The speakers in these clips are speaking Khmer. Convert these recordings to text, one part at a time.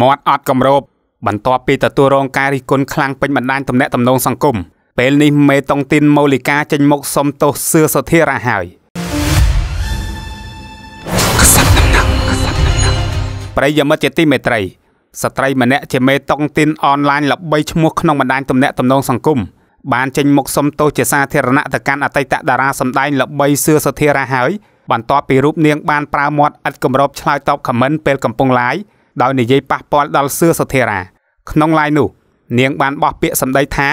មាត់អត់គម្របបន្ទាប់ពីទទួលរងការរិះគន់ខ្លាំងពេញបណ្ដាញទំនាក់ទំនងសង្គមពេលនេះមេតុងទីនម៉ូលីកាចេញមុខសុំទោសសឿសុធារាហើយប្រិយមិត្តជាទីមេត្រីស្ត្រីម្នាក់ជាមេតុងទីនអនឡាញល្បីឈ្មោះក្នុងបណ្ដាញទំនាក់ទំនងសង្គមបានចេញមុខសុំទោសជាសាធារណៈទៅកាន់អតីតតារាសម្ដែងល្បីសឿសុធារាហើយបន្ទាប់ពីរូបនាងបានប្រើមាត់ឥតគម្របឆ្លើយតបខមមិនពេលកំពុងឡាយដោយនិយាយប៉ះពាល់ដល់សឿសុធារាក្នុងឡាយនោះនាងបានបោះពាក្យសម្ដីថា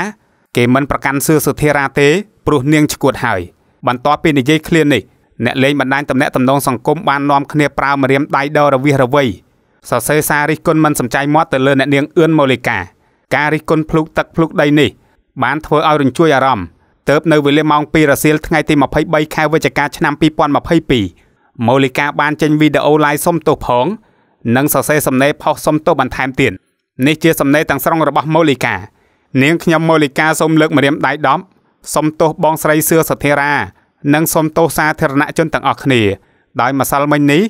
គេមិនប្រកាន់សឿសុធារាទេព្រោះនាងឈួតហើយ បន្ទាប់ពីនិយាយឃ្លាននេះអ្នកលេងបណ្ដាញទំនាក់ទំនងសង្គមបាននាំគ្នាប្រើម្រាមដៃដររវិះរវៃសរសេរសាររិះគន់មិនសំចៃមាត់ទៅលើអ្នកនាងអឿនម៉ូលីកា ការរិះគន់ភ្លុកទឹកភ្លុកដីនេះបានធ្វើឲ្យរញ្ជួយអារម្មណ៍ទៅនៅវេលាម៉ោង2រសៀលថ្ងៃទី23ខែវិច្ឆិកាឆ្នាំ2022ម៉ូលីកាបានចេញវីដេអូ live សុំទោសផងនិងសរសេរសំណេរផុសសុំទោសបន្ថែមទៀតនេះជាសំណេរទាំងស្រុងរបស់ម៉ូលីកានាងខ្ញុំម៉ូលីកាសូមលើកម្រាមដៃ10សុំទោសបងស្រីសឿសធារានិងសុំទោសសាធារណជនទាំងអស់គ្នាដោយម្សិលមិញនេះ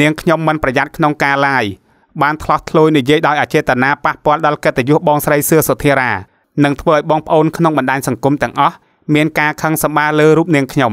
នាងខ្ញុំមិនប្រយ័ត្នក្នុងការឡាយបានឆ្លោះឆ្លួយនិយាយដោយអចេតនាប៉ះពាល់ដល់កិត្តិយសបងស្រីសឿសុធារានិងធ្វើឲ្យ បងប្អូនក្នុងបណ្ដាញសង្គមទាំងអស់មានការខឹងសម្បាលើរូបនាងខ្ញុំ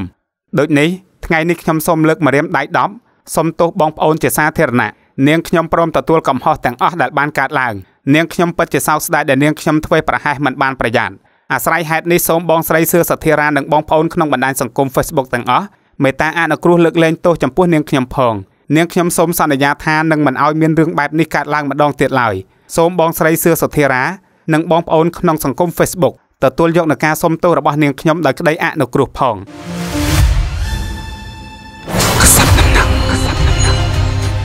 ដូចនេះថ្ងៃនេះខ្ញុំសូមលើកម្រាមដៃ10សូមទោសបងប្អូនជាសាធារណៈនាងខ្ញុំព្រមទទួលកំហុសទាំងអស់ដែលបានកើតឡើងនាងខ្ញុំពិតជាសោកស្ដាយដែលនាងខ្ញុំធ្វើប្រហែសមិនបានប្រយ័ត្នអាស្រ័យហេតុនេះសូមបងស្រីសឿសធារានិងបងប្អូនក្នុងបណ្ដាញសង្គម Facebook ទាំងអស់មេត្តាអនុគ្រោះលើកលែងទោសចំពោះនាងខ្ញុំផងនាងខ្ញុំសូមសន្យាថានឹងមិនឲ្យមានរឿងបែបនេះកើតឡើងម្ដងទៀតឡើយសូមបងស្រីសឿសុធារានិងបងប្អូនក្នុងសង្គម Facebook ទទួលយកនឹងការសុំទោសរបស់នាងខ្ញុំដោយក្តីអនុគ្រោះផង។